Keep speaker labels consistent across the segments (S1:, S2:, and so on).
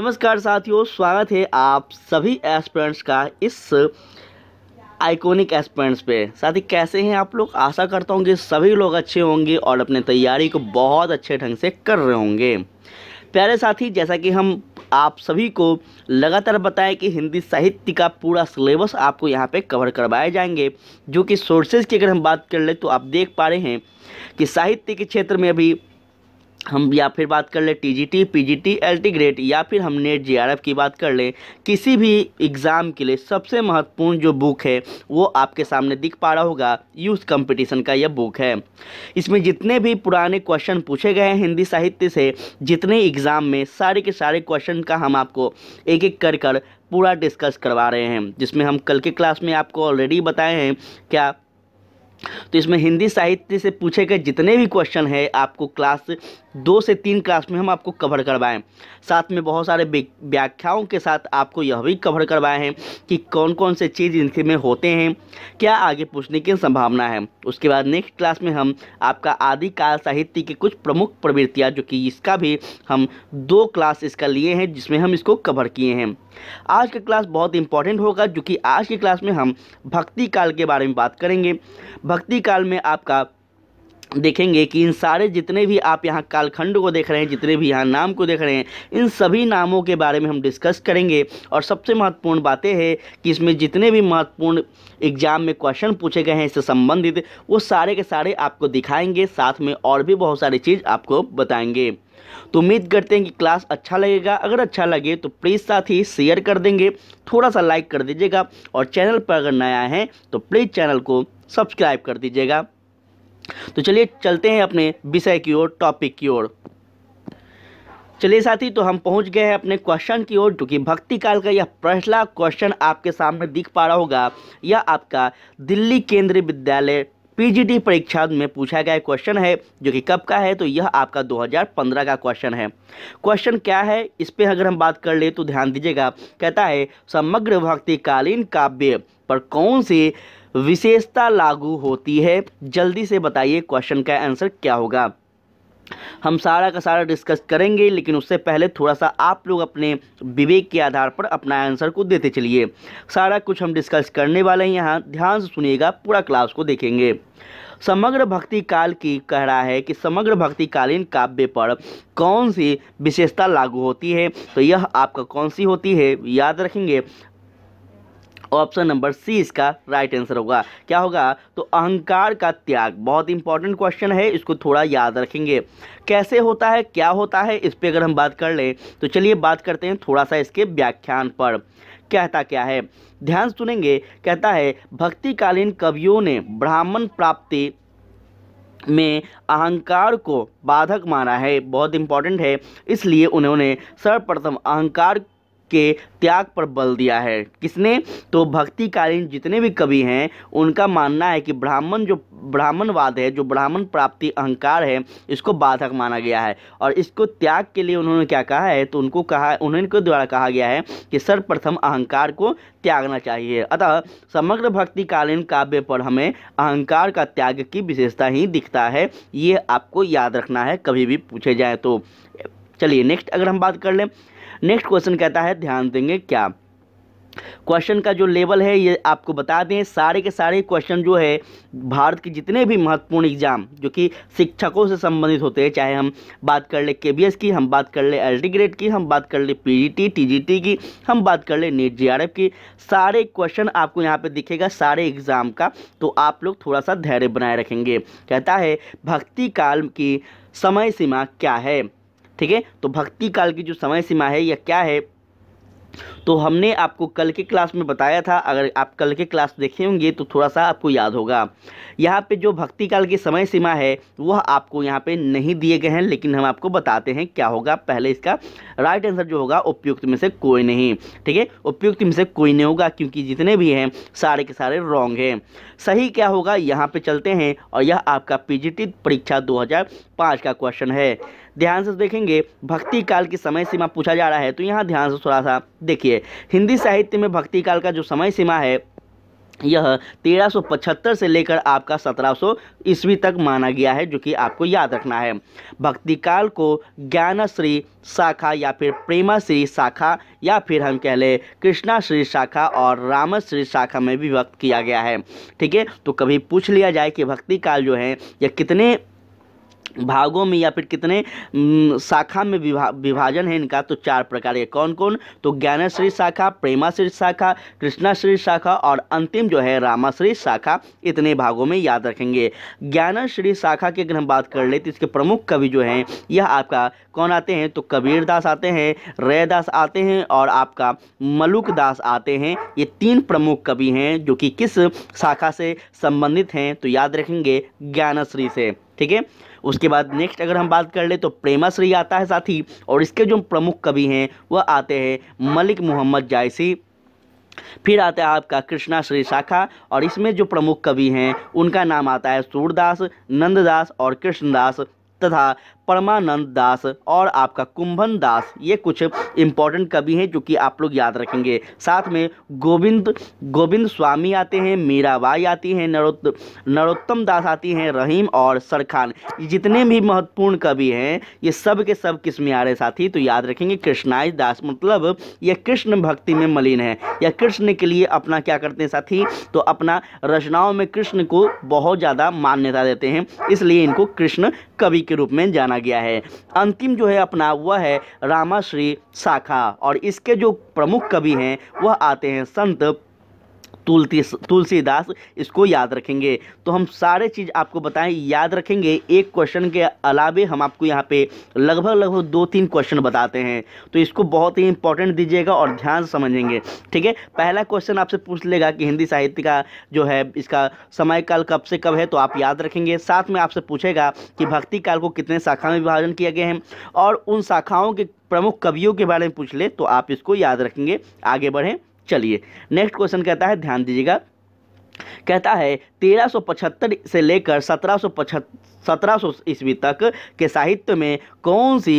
S1: नमस्कार साथियों स्वागत है आप सभी एस्पिरेंट्स का इस आइकॉनिक एस्पिरेंट्स पे ही कैसे हैं आप लोग आशा करता हूँ कि सभी लोग अच्छे होंगे और अपने तैयारी को बहुत अच्छे ढंग से कर रहे होंगे प्यारे साथी जैसा कि हम आप सभी को लगातार बताएं कि हिंदी साहित्य का पूरा सिलेबस आपको यहाँ पे कवर करवाए जाएंगे जो कि सोर्सेज की अगर हम बात कर ले तो आप देख पा रहे हैं कि साहित्य के क्षेत्र में अभी हम या फिर बात कर ले T G T P G T L T grade या फिर हम नेट जी आर एफ की बात कर लें किसी भी एग्ज़ाम के लिए सबसे महत्वपूर्ण जो बुक है वो आपके सामने दिख पा रहा होगा यूथ कंपटीशन का यह बुक है इसमें जितने भी पुराने क्वेश्चन पूछे गए हैं हिंदी साहित्य से जितने एग्ज़ाम में सारे के सारे क्वेश्चन का हम आपको एक एक कर कर पूरा डिस्कस करवा रहे हैं जिसमें हम कल के क्लास में आपको ऑलरेडी बताए हैं क्या तो इसमें हिंदी साहित्य से पूछे गए जितने भी क्वेश्चन है आपको क्लास दो से तीन क्लास में हम आपको कवर करवाएं साथ में बहुत सारे व्याख्याओं के साथ आपको यह भी कवर करवाए हैं कि कौन कौन से चीज़ इनके में होते हैं क्या आगे पूछने की संभावना है उसके बाद नेक्स्ट क्लास में हम आपका आदिकाल साहित्य की कुछ प्रमुख प्रवृत्तियाँ जो कि इसका भी हम दो क्लास इसका लिए हैं जिसमें हम इसको कवर किए हैं आज का क्लास बहुत इंपॉर्टेंट होगा जो कि आज की क्लास में हम भक्ति काल के बारे में बात करेंगे भक्ति काल में आपका देखेंगे कि इन सारे जितने भी आप यहाँ कालखंड को देख रहे हैं जितने भी यहाँ नाम को देख रहे हैं इन सभी नामों के बारे में हम डिस्कस करेंगे और सबसे महत्वपूर्ण बातें हैं कि इसमें जितने भी महत्वपूर्ण एग्जाम में क्वेश्चन पूछे गए हैं इससे संबंधित वो सारे के सारे आपको दिखाएंगे साथ में और भी बहुत सारी चीज़ आपको बताएंगे तो उम्मीद करते हैं कि क्लास अच्छा लगेगा अगर अच्छा लगे तो प्लीज़ साथ ही शेयर कर देंगे थोड़ा सा लाइक कर दीजिएगा और चैनल पर अगर नया है तो प्लीज़ चैनल को सब्सक्राइब कर दीजिएगा तो चलिए चलते हैं अपने विषय की ओर टॉपिक की ओर चलिए साथी तो हम पहुंच गए हैं अपने क्वेश्चन की ओर क्योंकि भक्ति काल का यह पहला क्वेश्चन आपके सामने दिख पा रहा होगा यह आपका दिल्ली केंद्रीय विद्यालय पीजीटी परीक्षा में पूछा गया क्वेश्चन है जो कि कब का है तो यह आपका 2015 का क्वेश्चन है क्वेश्चन क्या है इस पर अगर हम बात कर ले तो ध्यान दीजिएगा कहता है समग्र भक्तिकालीन काव्य पर कौन सी विशेषता लागू होती है जल्दी से बताइए क्वेश्चन का आंसर क्या होगा हम सारा का सारा डिस्कस करेंगे लेकिन उससे पहले थोड़ा सा आप लोग अपने विवेक के आधार पर अपना आंसर को देते चलिए सारा कुछ हम डिस्कस करने वाले हैं यहाँ ध्यान से सुनिएगा पूरा क्लास को देखेंगे समग्र भक्ति काल की कह रहा है कि समग्र भक्ति कालीन काव्य पर कौन सी विशेषता लागू होती है तो यह आपका कौन सी होती है याद रखेंगे ऑप्शन नंबर सी इसका राइट आंसर होगा क्या होगा तो अहंकार का त्याग बहुत इंपॉर्टेंट क्वेश्चन है इसको थोड़ा याद रखेंगे कैसे होता है क्या होता है इस पर अगर हम बात कर लें तो चलिए बात करते हैं थोड़ा सा इसके व्याख्यान पर कहता क्या है ध्यान सुनेंगे कहता है भक्तिकालीन कवियों ने ब्राह्मण प्राप्ति में अहंकार को बाधक माना है बहुत इंपॉर्टेंट है इसलिए उन्होंने सर्वप्रथम अहंकार के त्याग पर बल दिया है किसने तो भक्तिकालीन जितने भी कवि हैं उनका मानना है कि ब्राह्मण जो ब्राह्मणवाद है जो ब्राह्मण प्राप्ति अहंकार है इसको बाधक माना गया है और इसको त्याग के लिए उन्होंने क्या कहा है तो उनको कहा उन्होंने द्वारा कहा गया है कि सर्वप्रथम अहंकार को त्यागना चाहिए अतः समग्र भक्तिकालीन काव्य पर हमें अहंकार का त्याग की विशेषता ही दिखता है ये आपको याद रखना है कभी भी पूछे जाए तो चलिए नेक्स्ट अगर हम बात कर लें नेक्स्ट क्वेश्चन कहता है ध्यान देंगे क्या क्वेश्चन का जो लेवल है ये आपको बता दें सारे के सारे क्वेश्चन जो है भारत के जितने भी महत्वपूर्ण एग्जाम जो कि शिक्षकों से संबंधित होते हैं चाहे हम बात कर ले के की हम बात कर ले एल ग्रेड की हम बात कर ले पीजीटी टीजीटी की हम बात कर ले नीट जी की सारे क्वेश्चन आपको यहाँ पे दिखेगा सारे एग्जाम का तो आप लोग थोड़ा सा धैर्य बनाए रखेंगे कहता है भक्ति काल की समय सीमा क्या है ठीक है तो भक्ति काल की जो समय सीमा है यह क्या है तो हमने आपको कल के क्लास में बताया था अगर आप कल के क्लास देखे होंगे तो थोड़ा सा आपको याद होगा यहाँ पे जो भक्ति काल की समय सीमा है वह आपको यहाँ पे नहीं दिए गए हैं लेकिन हम आपको बताते हैं क्या होगा पहले इसका राइट आंसर जो होगा उपयुक्त में से कोई नहीं ठीक है उपयुक्त में से कोई नहीं होगा क्योंकि जितने भी हैं सारे के सारे रॉन्ग हैं सही क्या होगा यहाँ पर चलते हैं और यह आपका पी परीक्षा दो का क्वेश्चन है ध्यान से देखेंगे भक्ति काल की समय सीमा पूछा जा रहा है तो यहाँ ध्यान से थोड़ा सा देखिए हिंदी साहित्य में भक्ति काल का जो समय सीमा है यह 1375 से लेकर आपका 1700 ईस्वी तक माना गया है जो कि आपको याद रखना है भक्ति काल को ज्ञानश्री शाखा या फिर प्रेमाश्री शाखा या फिर हम कह लें कृष्णाश्री शाखा और रामश्री शाखा में भी व्यक्त किया गया है ठीक है तो कभी पूछ लिया जाए कि भक्ति काल जो है यह कितने भागों में या फिर कितने शाखा में विभा विभाजन है इनका तो चार प्रकार के कौन कौन तो ज्ञानश्री शाखा प्रेमाश्री शाखा कृष्णाश्री शाखा और अंतिम जो है रामाश्री शाखा इतने भागों में याद रखेंगे ज्ञानश्री शाखा की अगर हम बात कर ले तो इसके प्रमुख कवि जो हैं यह आपका कौन आते हैं तो कबीर दास आते हैं रयदास आते हैं और आपका मलुक दास आते हैं ये तीन प्रमुख कवि हैं जो कि किस शाखा से संबंधित हैं तो याद रखेंगे ज्ञानश्री से ठीक है उसके बाद नेक्स्ट अगर हम बात कर ले तो प्रेमाश्री आता है साथी और इसके जो प्रमुख कवि हैं वह आते हैं मलिक मोहम्मद जायसी फिर आता है आपका कृष्णा श्री शाखा और इसमें जो प्रमुख कवि हैं उनका नाम आता है सूरदास नंददास और कृष्णदास तथा परमानंद दास और आपका कुंभन दास ये कुछ इंपॉर्टेंट कवि हैं जो कि आप लोग याद रखेंगे साथ में गोविंद गोविंद स्वामी आते हैं मीराबाई आती हैं नरोत्त नरोत्तम दास आती हैं रहीम और सरखान जितने भी महत्वपूर्ण कवि हैं ये सब के सब किस में आ रहे साथी तो याद रखेंगे कृष्णाई दास मतलब यह कृष्ण भक्ति में मलिन है या कृष्ण के लिए अपना क्या करते हैं साथी तो अपना रचनाओं में कृष्ण को बहुत ज़्यादा मान्यता देते हैं इसलिए इनको कृष्ण कवि के रूप में जाना गया है अंतिम जो है अपना वह है रामाश्री शाखा और इसके जो प्रमुख कवि हैं वह आते हैं संत तुलसी तुलसीदास इसको याद रखेंगे तो हम सारे चीज़ आपको बताएं याद रखेंगे एक क्वेश्चन के अलावे हम आपको यहाँ पे लगभग लगभग दो तीन क्वेश्चन बताते हैं तो इसको बहुत ही इंपॉर्टेंट दीजिएगा और ध्यान समझेंगे ठीक है पहला क्वेश्चन आपसे पूछ लेगा कि हिंदी साहित्य का जो है इसका समय काल कब से कब है तो आप याद रखेंगे साथ में आपसे पूछेगा कि भक्ति काल को कितने शाखा में विभाजन किया गया है और उन शाखाओं के प्रमुख कवियों के बारे में पूछ ले तो आप इसको याद रखेंगे आगे बढ़ें चलिए नेक्स्ट क्वेश्चन कहता है ध्यान दीजिएगा कहता है 1375 से लेकर सत्रह सौ ईस्वी तक के साहित्य में कौन सी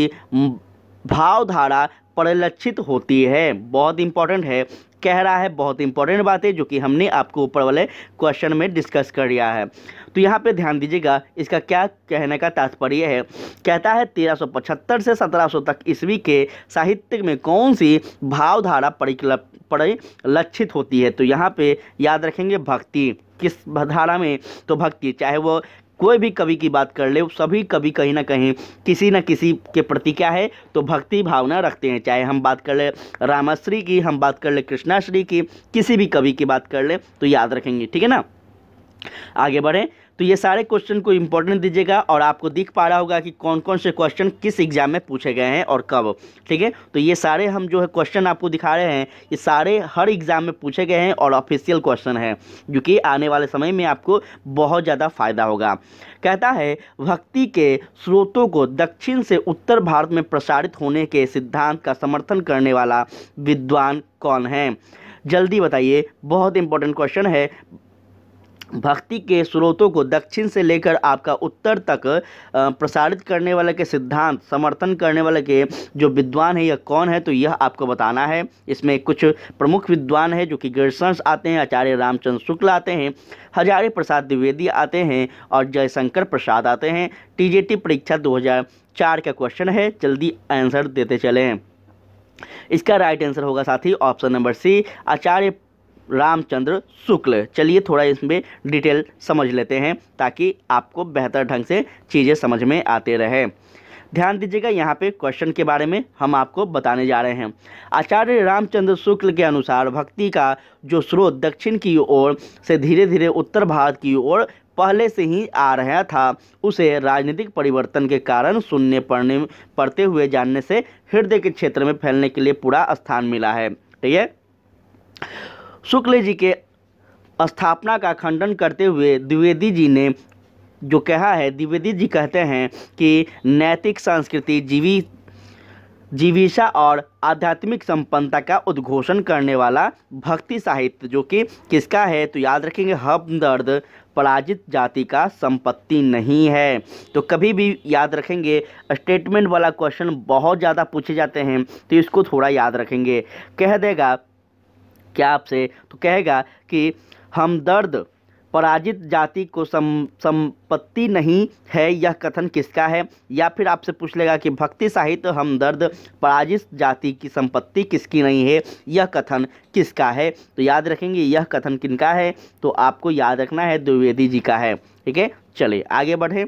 S1: भावधारा परिलक्षित होती है बहुत इंपॉर्टेंट है कह रहा है बहुत इंपॉर्टेंट बात है जो कि हमने आपको ऊपर वाले क्वेश्चन में डिस्कस कर लिया है तो यहाँ पे ध्यान दीजिएगा इसका क्या कहने का तात्पर्य है कहता है 1375 से 1700 तक ईस्वी के साहित्य में कौन सी भावधारा परिलक्षित होती है तो यहाँ पे याद रखेंगे भक्ति किस धारा में तो भक्ति चाहे वो कोई भी कवि की बात कर ले सभी कवि कहीं ना कहीं किसी न किसी के प्रति क्या है तो भक्ति भावना रखते हैं चाहे हम बात कर ले रामाश्री की हम बात कर ले कृष्णाश्री की किसी भी कवि की बात कर ले तो याद रखेंगे ठीक है ना आगे बढ़ें तो ये सारे क्वेश्चन को इम्पोर्टेंट दीजिएगा और आपको दिख पा रहा होगा कि कौन कौन से क्वेश्चन किस एग्जाम में पूछे गए हैं और कब ठीक है तो ये सारे हम जो है क्वेश्चन आपको दिखा रहे हैं ये सारे हर एग्जाम में पूछे गए हैं और ऑफिशियल क्वेश्चन हैं जो कि आने वाले समय में आपको बहुत ज़्यादा फायदा होगा कहता है भक्ति के स्रोतों को दक्षिण से उत्तर भारत में प्रसारित होने के सिद्धांत का समर्थन करने वाला विद्वान कौन है जल्दी बताइए बहुत इंपॉर्टेंट क्वेश्चन है भक्ति के स्रोतों को दक्षिण से लेकर आपका उत्तर तक प्रसारित करने वाले के सिद्धांत समर्थन करने वाले के जो विद्वान है यह कौन है तो यह आपको बताना है इसमें कुछ प्रमुख विद्वान है जो कि गिरसंस आते हैं आचार्य रामचंद्र शुक्ल आते हैं हजारे प्रसाद द्विवेदी आते हैं और जयशंकर प्रसाद आते हैं टी परीक्षा चार का क्वेश्चन है जल्दी आंसर देते चलें इसका राइट आंसर होगा साथी option number C Acharya Ramchandra Shukla चलिए थोड़ा इसमें डिटेल समझ लेते हैं ताकि आपको बेहतर ढंग से चीज़ें समझ में आते रहे ध्यान दीजिएगा यहाँ पे क्वेश्चन के बारे में हम आपको बताने जा रहे हैं आचार्य रामचंद्र शुक्ल के अनुसार भक्ति का जो स्रोत दक्षिण की ओर से धीरे धीरे उत्तर भारत की ओर पहले से ही आ रहा था उसे राजनीतिक परिवर्तन के कारण सुनने पड़ने पड़ते हुए जानने से हृदय के क्षेत्र में फैलने के लिए पूरा स्थान मिला है ठीक है शुक्ल जी के स्थापना का खंडन करते हुए द्विवेदी जी ने जो कहा है द्विवेदी जी कहते हैं कि नैतिक संस्कृति जीवी जीविशा और आध्यात्मिक संपन्नता का उद्घोषण करने वाला भक्ति साहित्य जो कि किसका है तो याद रखेंगे हमदर्द पराजित जाति का संपत्ति नहीं है तो कभी भी याद रखेंगे स्टेटमेंट वाला क्वेश्चन बहुत ज़्यादा पूछे जाते हैं तो इसको थोड़ा याद रखेंगे कह देगा क्या आपसे तो कहेगा कि हमदर्द पराजित जाति को सम संपत्ति नहीं है यह कथन किसका है या फिर आपसे पूछ लेगा कि भक्ति साहित्य हमदर्द पराजित जाति की संपत्ति किसकी नहीं है यह कथन किसका है तो याद रखेंगे यह कथन किनका है तो आपको याद रखना है द्विवेदी जी का है ठीक है चलिए आगे बढ़ें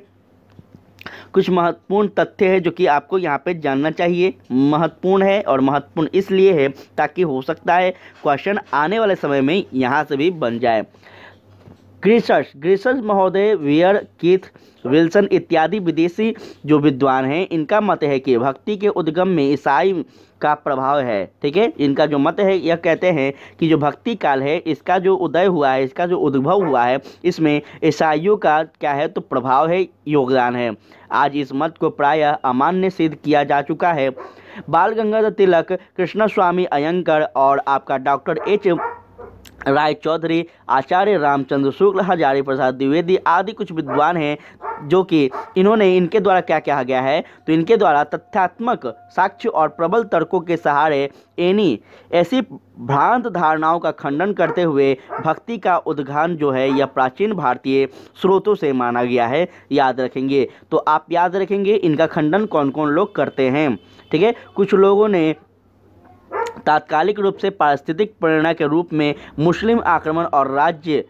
S1: कुछ महत्वपूर्ण तथ्य है जो कि आपको यहाँ पे जानना चाहिए महत्वपूर्ण है और महत्वपूर्ण इसलिए है ताकि हो सकता है क्वेश्चन आने वाले समय में यहाँ से भी बन जाए ग्रीसर्स ग्रीसर्स महोदय वियर कीथ विल्सन इत्यादि विदेशी जो विद्वान हैं इनका मत है कि भक्ति के उद्गम में ईसाई का प्रभाव है ठीक है इनका जो मत है यह कहते हैं कि जो भक्ति काल है इसका जो उदय हुआ है इसका जो उद्भव हुआ है इसमें ईसाइयों का क्या है तो प्रभाव है योगदान है आज इस मत को प्रायः अमान्य सिद्ध किया जा चुका है बाल गंगाधर तिलक कृष्णा स्वामी अयंकर और आपका डॉक्टर एच राय चौधरी आचार्य रामचंद्र शुक्ल हजारी प्रसाद द्विवेदी आदि कुछ विद्वान हैं जो कि इन्होंने इनके द्वारा क्या कहा गया है तो इनके द्वारा तथ्यात्मक साक्ष्य और प्रबल तर्कों के सहारे एनी ऐसी भ्रांत धारणाओं का खंडन करते हुए भक्ति का उद्घान जो है यह प्राचीन भारतीय स्रोतों से माना गया है याद रखेंगे तो आप याद रखेंगे इनका खंडन कौन कौन लोग करते हैं ठीक है कुछ लोगों ने तात्कालिक रूप से पारिस्थितिक प्रेरणा के रूप में मुस्लिम आक्रमण और राज्य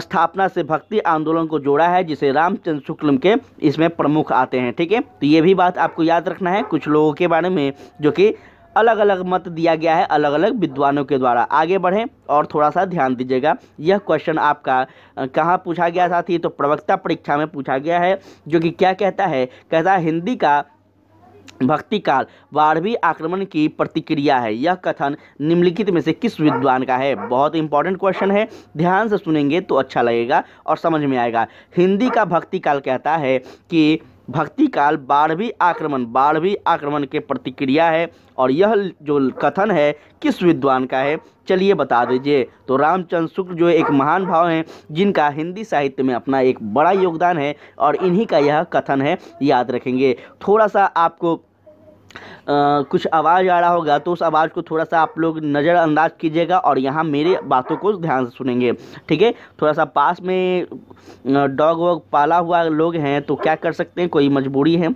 S1: स्थापना से भक्ति आंदोलन को जोड़ा है जिसे रामचंद्र शुक्ल के इसमें प्रमुख आते हैं ठीक है तो ये भी बात आपको याद रखना है कुछ लोगों के बारे में जो कि अलग अलग मत दिया गया है अलग अलग विद्वानों के द्वारा आगे बढ़ें और थोड़ा सा ध्यान दीजिएगा यह क्वेश्चन आपका कहाँ पूछा गया साथी तो प्रवक्ता परीक्षा में पूछा गया है जो कि क्या कहता है कहता है हिंदी का भक्ति काल बारहवीं आक्रमण की प्रतिक्रिया है यह कथन निम्नलिखित में से किस विद्वान का है बहुत इंपॉर्टेंट क्वेश्चन है ध्यान से सुनेंगे तो अच्छा लगेगा और समझ में आएगा हिंदी का भक्ति काल कहता है कि भक्ति काल बारहवीं आक्रमण बारहवीं आक्रमण के प्रतिक्रिया है और यह जो कथन है किस विद्वान का है चलिए बता दीजिए तो रामचंद्र शुक्ल जो एक महान भाव हैं जिनका हिंदी साहित्य में अपना एक बड़ा योगदान है और इन्हीं का यह कथन है याद रखेंगे थोड़ा सा आपको कुछ आवाज़ आ रहा होगा तो उस आवाज़ को थोड़ा सा आप लोग नज़रअंदाज कीजिएगा और यहाँ मेरे बातों को ध्यान से सुनेंगे ठीक है थोड़ा सा पास में डॉग वॉग पाला हुआ लोग हैं तो क्या कर सकते हैं कोई मजबूरी है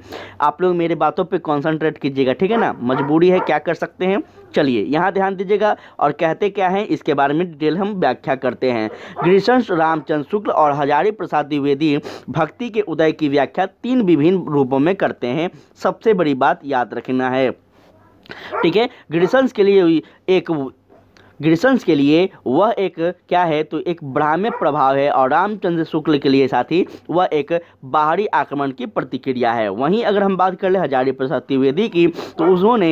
S1: आप लोग मेरे बातों पर कॉन्सनट्रेट कीजिएगा ठीक है ना मजबूरी है क्या कर सकते हैं चलिए यहाँ ध्यान दीजिएगा और कहते क्या हैं इसके बारे में डिटेल हम व्याख्या करते हैं ग्रीशंश रामचंद्र शुक्ल और हजारी प्रसाद द्विवेदी भक्ति के उदय की व्याख्या तीन विभिन्न रूपों में करते हैं सबसे बड़ी बात याद रखना है ठीक है ग्रीशंश के लिए एक ग्रीसंस के लिए वह एक क्या है तो एक ब्राह्म्य प्रभाव है और रामचंद्र शुक्ल के लिए साथ ही वह एक बाहरी आक्रमण की प्रतिक्रिया है वहीं अगर हम बात कर ले हजारी प्रसाद त्रिवेदी की तो उन्होंने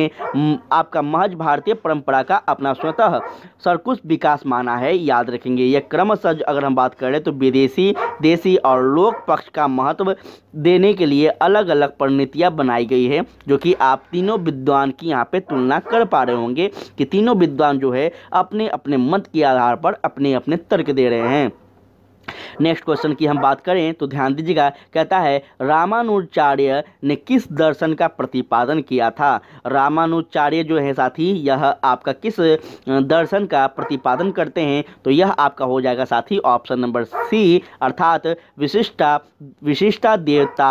S1: आपका महज भारतीय परंपरा का अपना स्वतः सरकुश विकास माना है याद रखेंगे यह क्रमशः अगर हम बात करें तो विदेशी देशी और लोक पक्ष का महत्व देने के लिए अलग अलग परिणतियाँ बनाई गई है जो कि आप तीनों विद्वान की यहाँ पर तुलना कर पा रहे होंगे कि तीनों विद्वान जो है अपने अपने मत के आधार पर अपने अपने तर्क दे रहे हैं नेक्स्ट क्वेश्चन की हम बात करें तो ध्यान दीजिएगा कहता है रामानुचार्य ने किस दर्शन का प्रतिपादन किया था रामानुचार्य जो है साथी यह आपका किस दर्शन का प्रतिपादन करते हैं तो यह आपका हो जाएगा साथी ऑप्शन नंबर सी अर्थात विशिष्टा विशिष्टा देवता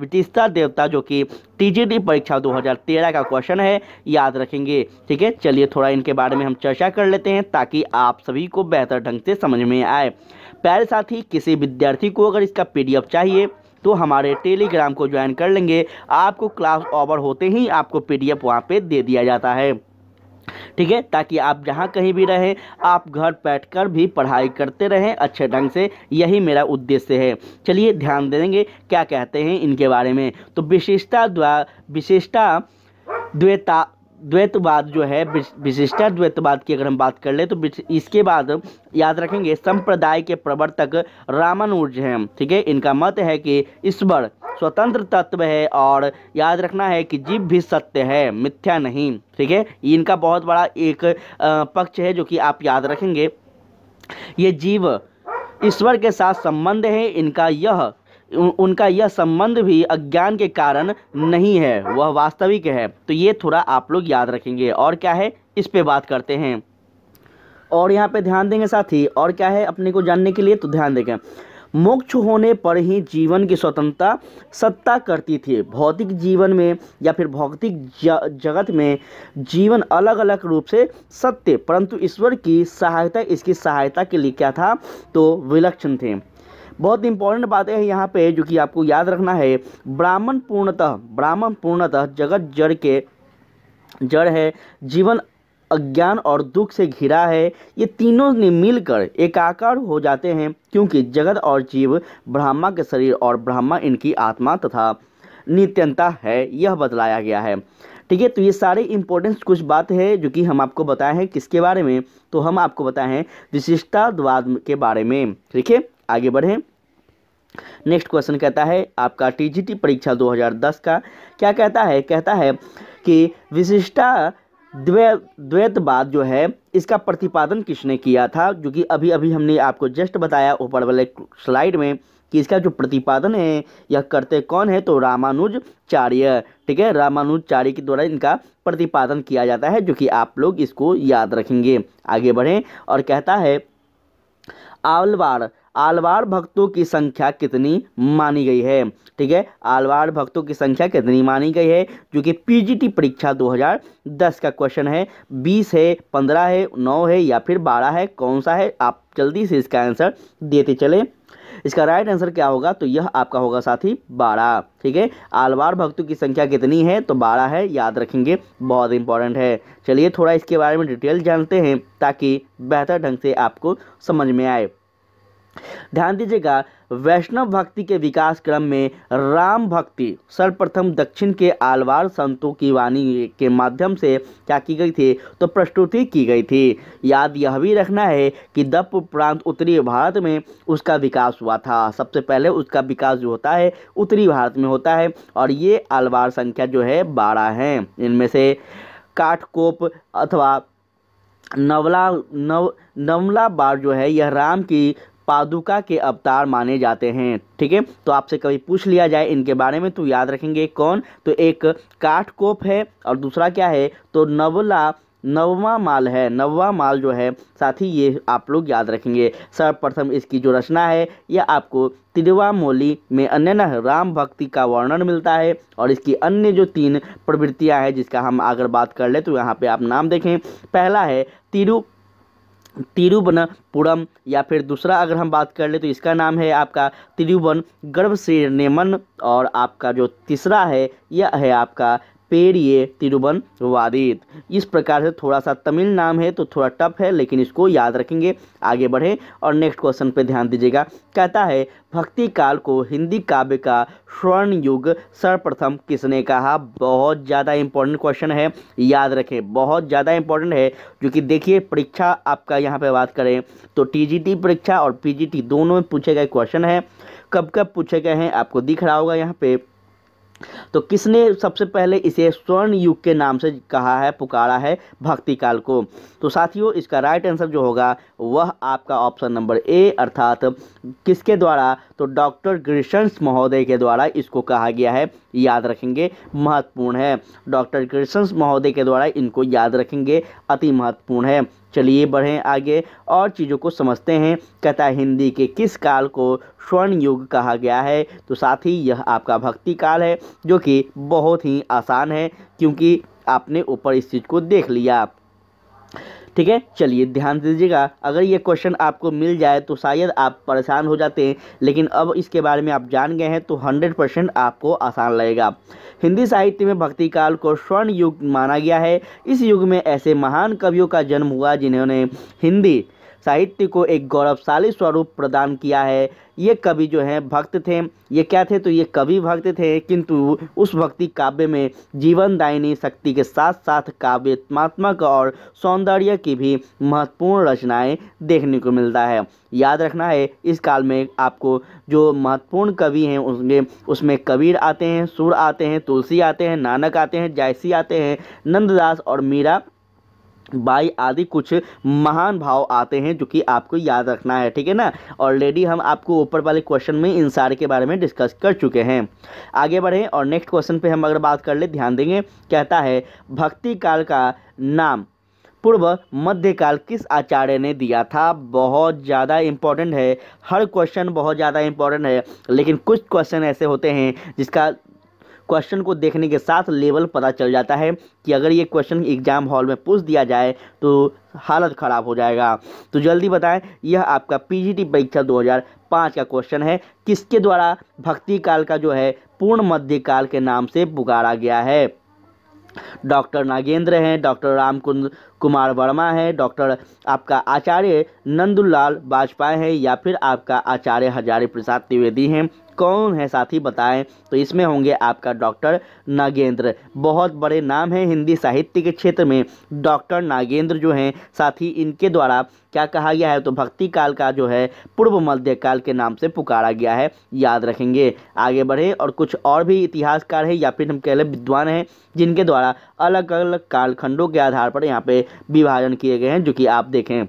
S1: विशिष्टा देवता जो कि टीजीडी परीक्षा 2013 का क्वेश्चन है याद रखेंगे ठीक है चलिए थोड़ा इनके बारे में हम चर्चा कर लेते हैं ताकि आप सभी को बेहतर ढंग से समझ में आए प्यारे साथी किसी विद्यार्थी को अगर इसका पी चाहिए तो हमारे टेलीग्राम को ज्वाइन कर लेंगे आपको क्लास ओवर होते ही आपको पी डी वहाँ पर दे दिया जाता है ठीक है ताकि आप जहाँ कहीं भी रहें आप घर बैठकर भी पढ़ाई करते रहें अच्छे ढंग से यही मेरा उद्देश्य है चलिए ध्यान देंगे क्या कहते हैं इनके बारे में तो विशेषता द्वा विशेषता द्वेता द्वैतवाद जो है विशिष्टा द्वैतवाद की अगर हम बात कर ले तो इसके बाद याद रखेंगे संप्रदाय के प्रवर्तक रामानुज हैं ठीक है इनका मत है कि ईश्वर स्वतंत्र तत्व है और याद रखना है कि जीव भी सत्य है मिथ्या नहीं ठीक है इनका बहुत बड़ा एक पक्ष है जो कि आप याद रखेंगे ये जीव ईश्वर के साथ संबंध है इनका यह उनका यह संबंध भी अज्ञान के कारण नहीं है वह वास्तविक है तो ये थोड़ा आप लोग याद रखेंगे और क्या है इस पे बात करते हैं और यहाँ पे ध्यान देंगे साथी और क्या है अपने को जानने के लिए तो ध्यान देंगे मोक्ष होने पर ही जीवन की स्वतंत्रता सत्ता करती थी भौतिक जीवन में या फिर भौतिक जगत में जीवन अलग अलग रूप से सत्य परंतु ईश्वर की सहायता इसकी सहायता के लिए क्या था तो विलक्षण थे बहुत इंपॉर्टेंट बातें हैं यहाँ पे जो कि आपको याद रखना है ब्राह्मण पूर्णतः ब्राह्मण पूर्णतः जगत जड़ के जड़ है जीवन अज्ञान और दुख से घिरा है ये तीनों ने मिलकर एकाकार हो जाते हैं क्योंकि जगत और जीव ब्रह्मा के शरीर और ब्रह्मा इनकी आत्मा तथा नित्यंता है यह बतलाया गया है ठीक है तो ये सारे इंपॉर्टेंस कुछ बात है जो कि हम आपको बताए हैं किसके बारे में तो हम आपको बताए हैं द्वाद के बारे में ठीक है आगे बढ़ें नेक्स्ट क्वेश्चन कहता है आपका टीजीटी परीक्षा 2010 का क्या कहता है कहता है कि विशिष्टा द्वै द्वैतवाद जो है इसका प्रतिपादन किसने किया था जो कि अभी अभी हमने आपको जस्ट बताया ऊपर वाले स्लाइड में कि इसका जो प्रतिपादन है यह करते कौन है तो रामानुजाचार्य ठीक है रामानुजाचार्य के द्वारा इनका प्रतिपादन किया जाता है जो कि आप लोग इसको याद रखेंगे आगे बढ़ें और कहता है आवलवार आलवार भक्तों की संख्या कितनी मानी गई है ठीक है आलवार भक्तों की संख्या कितनी मानी गई है जो कि पीजीटी परीक्षा 2010 का क्वेश्चन है 20 है 15 है 9 है या फिर 12 है कौन सा है आप जल्दी से इसका आंसर देते चले इसका राइट आंसर क्या होगा तो यह आपका होगा साथी बारह ठीक है आलवार भक्तों की संख्या कितनी है तो बारह है याद रखेंगे बहुत इंपॉर्टेंट है चलिए थोड़ा इसके बारे में डिटेल जानते हैं ताकि बेहतर ढंग से आपको समझ में आए ध्यान दीजिएगा वैष्णव भक्ति के विकास क्रम में राम भक्ति सर्वप्रथम दक्षिण के आलवार संतों की वाणी के माध्यम से क्या की गई थी तो प्रस्तुति की गई थी याद यह भी रखना है कि दप प्रांत उत्तरी भारत में उसका विकास हुआ था सबसे पहले उसका विकास जो होता है उत्तरी भारत में होता है और ये आलवार संख्या जो है बारह हैं इनमें से काठकोप अथवा नवला नव नवला बार जो है यह राम की पादुका के अवतार माने जाते हैं ठीक है तो आपसे कभी पूछ लिया जाए इनके बारे में तो याद रखेंगे कौन तो एक काठकोप है और दूसरा क्या है तो नवला नववा माल है नववा माल जो है साथ ही ये आप लोग याद रखेंगे सर्वप्रथम इसकी जो रचना है यह आपको तिरुवामोली में अन्य न राम भक्ति का वर्णन मिलता है और इसकी अन्य जो तीन प्रवृत्तियां हैं जिसका हम अगर बात कर ले तो यहाँ पे आप नाम देखें पहला है तिरु तिरुवनपुरम या फिर दूसरा अगर हम बात कर ले तो इसका नाम है आपका तिरुवन गर्भ श्री नेमन और आपका जो तीसरा है यह है आपका पेरिये तिरुवन वादित इस प्रकार से थोड़ा सा तमिल नाम है तो थोड़ा टफ है लेकिन इसको याद रखेंगे आगे बढ़ें और नेक्स्ट क्वेश्चन पे ध्यान दीजिएगा कहता है भक्ति काल को हिंदी काव्य का स्वर्ण युग सर्वप्रथम किसने कहा बहुत ज़्यादा इंपॉर्टेंट क्वेश्चन है याद रखें बहुत ज़्यादा इंपॉर्टेंट है जो कि देखिए परीक्षा आपका यहाँ पर बात करें तो टी परीक्षा और पी दोनों में पूछे गए क्वेश्चन है कब कब पूछे गए हैं आपको दिख रहा होगा यहाँ पे तो किसने सबसे पहले इसे स्वर्ण युग के नाम से कहा है पुकारा है भक्ति काल को तो साथियों इसका राइट आंसर जो होगा वह आपका ऑप्शन नंबर ए अर्थात किसके द्वारा तो डॉक्टर ग्रीशंस महोदय के द्वारा इसको कहा गया है याद रखेंगे महत्वपूर्ण है डॉक्टर ग्रीशंस महोदय के द्वारा इनको याद रखेंगे अति महत्वपूर्ण है चलिए बढ़ें आगे और चीज़ों को समझते हैं कथा हिंदी के किस काल को स्वर्ण युग कहा गया है तो साथ ही यह आपका भक्ति काल है जो कि बहुत ही आसान है क्योंकि आपने ऊपर इस चीज़ को देख लिया ठीक है चलिए ध्यान दीजिएगा अगर ये क्वेश्चन आपको मिल जाए तो शायद आप परेशान हो जाते हैं लेकिन अब इसके बारे में आप जान गए हैं तो हंड्रेड परसेंट आपको आसान लगेगा हिंदी साहित्य में भक्ति काल को स्वर्ण युग माना गया है इस युग में ऐसे महान कवियों का जन्म हुआ जिन्होंने हिंदी साहित्य को एक गौरवशाली स्वरूप प्रदान किया है ये कवि जो हैं भक्त थे ये क्या थे तो ये कवि भक्त थे किंतु उस भक्ति काव्य में जीवनदायिनी शक्ति के साथ साथ काव्यत्मात्मक और सौंदर्य की भी महत्वपूर्ण रचनाएं देखने को मिलता है याद रखना है इस काल में आपको जो महत्वपूर्ण कवि हैं उनके उसमें कबीर आते हैं सुर आते हैं तुलसी आते हैं नानक आते हैं जायसी आते हैं नंददास और मीरा बाई आदि कुछ महान भाव आते हैं जो कि आपको याद रखना है ठीक है ना ऑलरेडी हम आपको ऊपर वाले क्वेश्चन में इन सारे के बारे में डिस्कस कर चुके हैं आगे बढ़ें और नेक्स्ट क्वेश्चन पे हम अगर बात कर ले ध्यान देंगे कहता है भक्ति काल का नाम पूर्व मध्यकाल किस आचार्य ने दिया था बहुत ज़्यादा इम्पॉर्टेंट है हर क्वेश्चन बहुत ज़्यादा इम्पॉर्टेंट है लेकिन कुछ क्वेश्चन ऐसे होते हैं जिसका क्वेश्चन को देखने के साथ लेवल पता चल जाता है कि अगर ये क्वेश्चन एग्ज़ाम हॉल में पूछ दिया जाए तो हालत ख़राब हो जाएगा तो जल्दी बताएं यह आपका पीजीटी परीक्षा 2005 का क्वेश्चन है किसके द्वारा भक्ति काल का जो है पूर्ण मध्यकाल के नाम से पुकारा गया है डॉक्टर नागेंद्र हैं डॉक्टर राम कुमार वर्मा हैं डॉक्टर आपका आचार्य नंदुलाल वाजपेयी हैं या फिर आपका आचार्य हजारी प्रसाद त्रिवेदी हैं कौन है साथी बताएं तो इसमें होंगे आपका डॉक्टर नागेंद्र बहुत बड़े नाम हैं हिंदी साहित्य के क्षेत्र में डॉक्टर नागेंद्र जो हैं साथ ही इनके द्वारा क्या कहा गया है तो भक्ति काल का जो है पूर्व मध्य काल के नाम से पुकारा गया है याद रखेंगे आगे बढ़ें और कुछ और भी इतिहासकार हैं या फिर हम कह लें विद्वान हैं जिनके द्वारा अलग अलग कालखंडों के आधार पर यहाँ पे विभाजन किए गए हैं जो कि आप देखें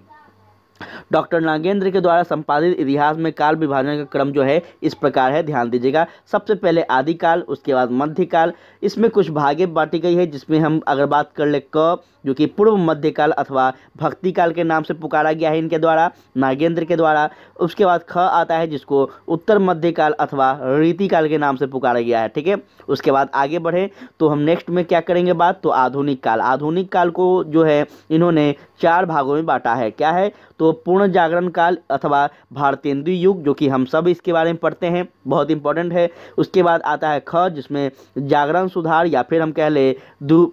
S1: डॉक्टर नागेंद्र के द्वारा संपादित इतिहास में काल विभाजन का क्रम जो है इस प्रकार है ध्यान दीजिएगा सबसे पहले आदिकाल उसके बाद मध्यकाल इसमें कुछ भागे बांटी गई है जिसमें हम अगर बात कर ले क जो कि पूर्व मध्यकाल अथवा भक्ति काल के नाम से पुकारा गया है इनके द्वारा नागेंद्र के द्वारा उसके बाद ख आता है जिसको उत्तर मध्यकाल अथवा रीति काल के नाम से पुकारा गया है ठीक है उसके बाद आगे बढ़े तो हम नेक्स्ट में क्या करेंगे बात तो आधुनिक काल आधुनिक काल को जो है इन्होंने चार भागों में बांटा है क्या है तो पूर्ण जागरण काल अथवा भारतेंदु युग जो कि हम सब इसके बारे में पढ़ते हैं बहुत इंपॉर्टेंट है उसके बाद आता है ख जिसमें जागरण सुधार या फिर हम कह लें दु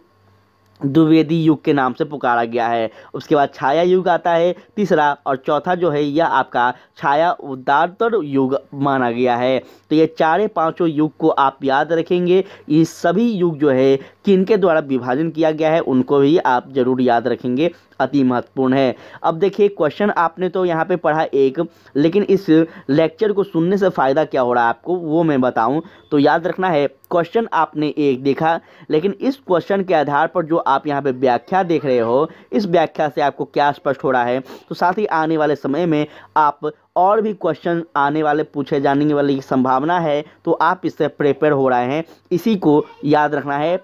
S1: द्विवेदी युग के नाम से पुकारा गया है उसके बाद छाया युग आता है तीसरा और चौथा जो है यह आपका छाया उदारतर युग माना गया है तो ये चारे पांचों युग को आप याद रखेंगे ये सभी युग जो है किनके द्वारा विभाजन किया गया है उनको भी आप जरूर याद रखेंगे अति महत्वपूर्ण है अब देखिए क्वेश्चन आपने तो यहाँ पे पढ़ा एक लेकिन इस लेक्चर को सुनने से फ़ायदा क्या हो रहा है आपको वो मैं बताऊँ तो याद रखना है क्वेश्चन आपने एक देखा लेकिन इस क्वेश्चन के आधार पर जो आप यहाँ पे व्याख्या देख रहे हो इस व्याख्या से आपको क्या स्पष्ट हो रहा है तो साथ ही आने वाले समय में आप और भी क्वेश्चन आने वाले पूछे जाने वाले की संभावना है तो आप इससे प्रिपेयर हो रहे हैं इसी को याद रखना है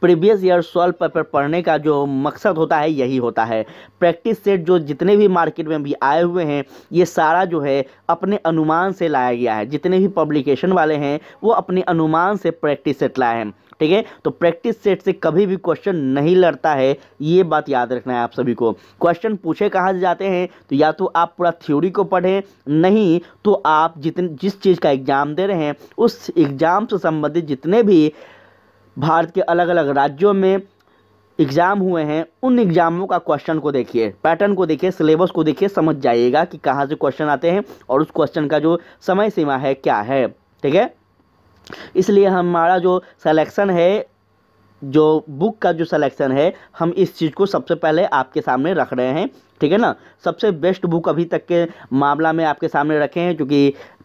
S1: प्रीवियस ईयर सॉल्व पेपर पढ़ने का जो मकसद होता है यही होता है प्रैक्टिस सेट जो जितने भी मार्केट में भी आए हुए हैं ये सारा जो है अपने अनुमान से लाया गया है जितने भी पब्लिकेशन वाले हैं वो अपने अनुमान से प्रैक्टिस सेट लाए हैं ठीक है तो प्रैक्टिस सेट से कभी भी क्वेश्चन नहीं लड़ता है ये बात याद रखना है आप सभी को क्वेश्चन पूछे कहाँ से जाते हैं तो या तो आप पूरा थ्योरी को पढ़ें नहीं तो आप जितने जिस चीज़ का एग्ज़ाम दे रहे हैं उस एग्ज़ाम से संबंधित जितने भी भारत के अलग अलग राज्यों में एग्ज़ाम हुए हैं उन एग्ज़ामों का क्वेश्चन को देखिए पैटर्न को देखिए सिलेबस को देखिए समझ जाइएगा कि कहाँ से क्वेश्चन आते हैं और उस क्वेश्चन का जो समय सीमा है क्या है ठीक है इसलिए हमारा जो सिलेक्शन है जो बुक का जो सिलेक्शन है हम इस चीज़ को सबसे पहले आपके सामने रख रहे हैं ठीक है ना सबसे बेस्ट बुक अभी तक के मामला में आपके सामने रखे हैं क्योंकि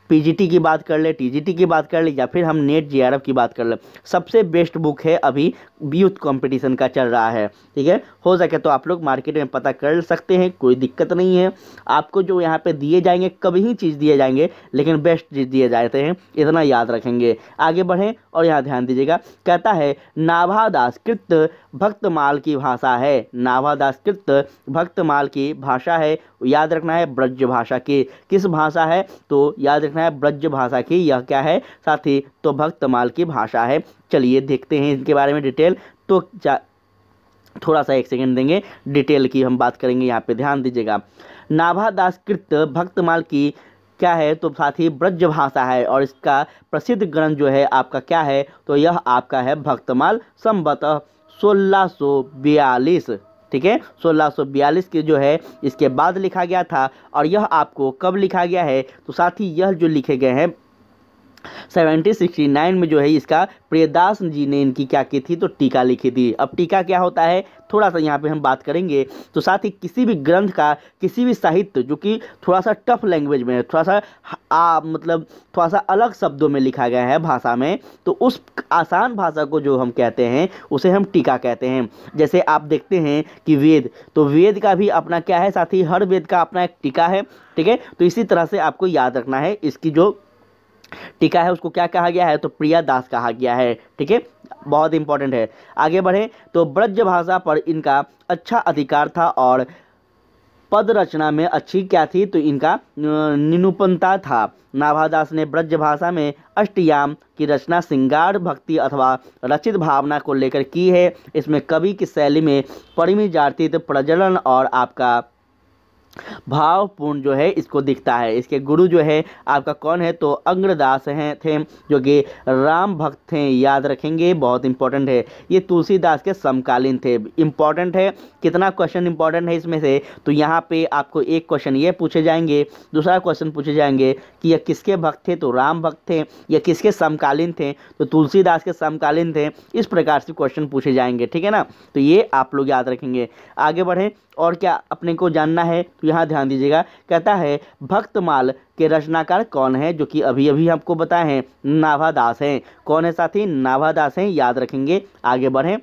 S1: पीजीटी की बात कर ले टीजीटी की बात कर ले या फिर हम नेट जीआरएफ की बात कर ले सबसे बेस्ट बुक है अभी यूथ कंपटीशन का चल रहा है ठीक है हो सके तो आप लोग मार्केट में पता कर सकते हैं कोई दिक्कत नहीं है आपको जो यहाँ पे दिए जाएंगे कभी ही चीज़ दिए जाएंगे लेकिन बेस्ट चीज़ दिए जाते हैं इतना याद रखेंगे आगे बढ़ें और यहाँ ध्यान दीजिएगा कहता है नाभादास कृत भक्तमाल की भाषा है नाभादास कृत भक्तमाल की भाषा है याद रखना है ब्रज भाषा की किस भाषा है तो याद रखना है ब्रज भाषा की यह क्या है साथ ही तो भक्तमाल की भाषा है चलिए देखते हैं इनके बारे में डिटेल डिटेल तो थोड़ा सा एक सेकंड देंगे डिटेल की हम बात करेंगे यहाँ पे ध्यान दीजिएगा नाभा दास कृत भक्तमाल की क्या है तो साथ ही ब्रज भाषा है और इसका प्रसिद्ध ग्रंथ जो है आपका क्या है तो यह आपका है भक्तमाल संबत सोलह ठीक है सोलह के जो है इसके बाद लिखा गया था और यह आपको कब लिखा गया है तो साथ ही यह जो लिखे गए हैं सेवेंटीन सिक्सटी नाइन में जो है इसका प्रियदास जी ने इनकी क्या की थी तो टीका लिखी थी अब टीका क्या होता है थोड़ा सा यहाँ पे हम बात करेंगे तो साथ ही किसी भी ग्रंथ का किसी भी साहित्य जो कि थोड़ा सा टफ लैंग्वेज में थोड़ा सा आ, मतलब थोड़ा सा अलग शब्दों में लिखा गया है भाषा में तो उस आसान भाषा को जो हम कहते हैं उसे हम टीका कहते हैं जैसे आप देखते हैं कि वेद तो वेद का भी अपना क्या है साथ ही हर वेद का अपना एक टीका है ठीक है तो इसी तरह से आपको याद रखना है इसकी जो टीका है उसको क्या कहा गया है तो प्रिया दास कहा गया है ठीक है बहुत इंपॉर्टेंट है आगे बढ़े तो ब्रज भाषा पर इनका अच्छा अधिकार था और पद रचना में अच्छी क्या थी तो इनका निनुपनता था नाभादास ने ब्रज भाषा में अष्टयाम की रचना सिंगार भक्ति अथवा रचित भावना को लेकर की है इसमें कवि की शैली में परिमी जातीत तो प्रजलन और आपका भावपूर्ण जो है इसको दिखता है इसके गुरु जो है आपका कौन है तो अंग्रदास हैं थे जो कि राम भक्त थे याद रखेंगे बहुत इंपॉर्टेंट है ये तुलसीदास के समकालीन थे इंपॉर्टेंट है कितना क्वेश्चन इंपॉर्टेंट है इसमें से तो यहाँ पे आपको एक क्वेश्चन ये पूछे जाएंगे दूसरा क्वेश्चन पूछे जाएंगे कि यह किसके भक्त थे तो राम भक्त थे या किसके समकालीन थे तो तुलसीदास के समकालीन थे इस प्रकार से क्वेश्चन पूछे जाएंगे ठीक है ना तो ये आप लोग याद रखेंगे आगे बढ़ें और क्या अपने को जानना है तो यहाँ ध्यान दीजिएगा कहता है भक्तमाल के रचनाकार कौन है जो कि अभी अभी आपको बताए हैं नाभादास हैं कौन है साथी नाभादास हैं याद रखेंगे आगे बढ़ें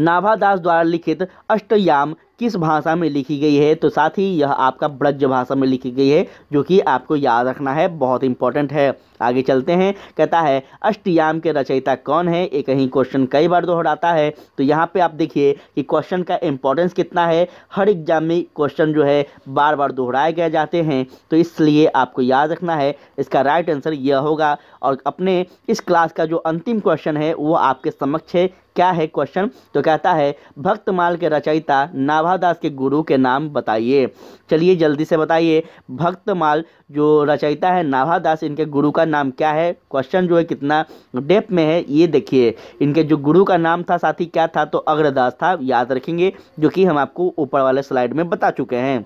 S1: नाभादास द्वारा लिखित अष्टयाम किस भाषा में लिखी गई है तो साथ ही यह आपका ब्रज भाषा में लिखी गई है जो कि आपको याद रखना है बहुत इंपॉर्टेंट है आगे चलते हैं कहता है अष्टयाम के रचयिता कौन है एक कहीं क्वेश्चन कई बार दोहराता है तो यहाँ पे आप देखिए कि क्वेश्चन का इंपॉर्टेंस कितना है हर एग्जाम में क्वेश्चन जो है बार बार दोहराए गए जाते हैं तो इसलिए आपको याद रखना है इसका राइट आंसर यह होगा और अपने इस क्लास का जो अंतिम क्वेश्चन है वो आपके समक्ष है क्या है क्वेश्चन तो कहता है भक्तमाल के रचयिता नाभादास के गुरु के नाम बताइए चलिए जल्दी से बताइए भक्तमाल जो रचयिता है नाभादास इनके गुरु का नाम क्या है क्वेश्चन जो है कितना डेप में है ये देखिए इनके जो गुरु का नाम था साथी क्या था तो अग्रदास था याद रखेंगे जो कि हम आपको ऊपर वाले स्लाइड में बता चुके हैं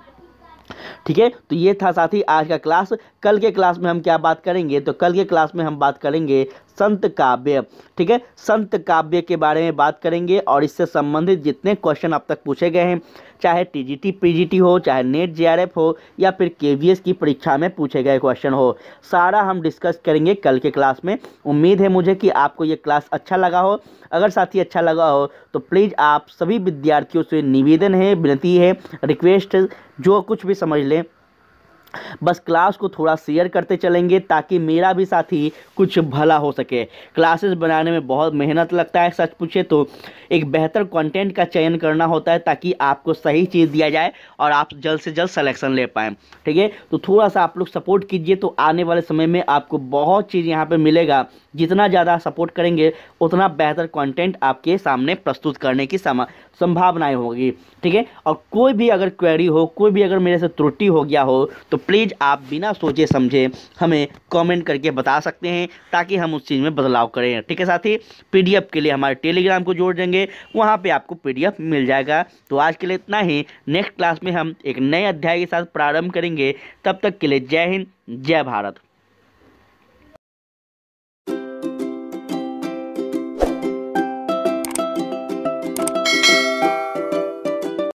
S1: ठीक है तो ये था साथी आज का क्लास कल के क्लास में हम क्या बात करेंगे तो कल के क्लास में हम बात करेंगे संत काव्य ठीक है संत काव्य के बारे में बात करेंगे और इससे संबंधित जितने क्वेश्चन अब तक पूछे गए हैं चाहे टीजीटी पीजीटी हो चाहे नेट जेआरएफ हो या फिर केवीएस की परीक्षा में पूछे गए क्वेश्चन हो सारा हम डिस्कस करेंगे कल के क्लास में उम्मीद है मुझे कि आपको ये क्लास अच्छा लगा हो अगर साथी अच्छा लगा हो तो प्लीज़ आप सभी विद्यार्थियों से निवेदन है विनती है रिक्वेस्ट जो कुछ भी समझ लें बस क्लास को थोड़ा शेयर करते चलेंगे ताकि मेरा भी साथी कुछ भला हो सके क्लासेस बनाने में बहुत मेहनत लगता है सच पूछे तो एक बेहतर कंटेंट का चयन करना होता है ताकि आपको सही चीज़ दिया जाए और आप जल्द से जल्द सिलेक्शन ले पाएँ ठीक है तो थोड़ा सा आप लोग सपोर्ट कीजिए तो आने वाले समय में आपको बहुत चीज़ यहाँ पर मिलेगा जितना ज़्यादा सपोर्ट करेंगे उतना बेहतर कंटेंट आपके सामने प्रस्तुत करने की संभावनाएं होगी ठीक है और कोई भी अगर क्वेरी हो कोई भी अगर मेरे से त्रुटि हो गया हो तो प्लीज़ आप बिना सोचे समझे हमें कमेंट करके बता सकते हैं ताकि हम उस चीज़ में बदलाव करें ठीक है साथ ही के लिए हमारे टेलीग्राम को जोड़ देंगे वहाँ पर आपको पी मिल जाएगा तो आज के लिए इतना ही नेक्स्ट क्लास में हम एक नए अध्याय के साथ प्रारंभ करेंगे तब तक के लिए जय हिंद जय भारत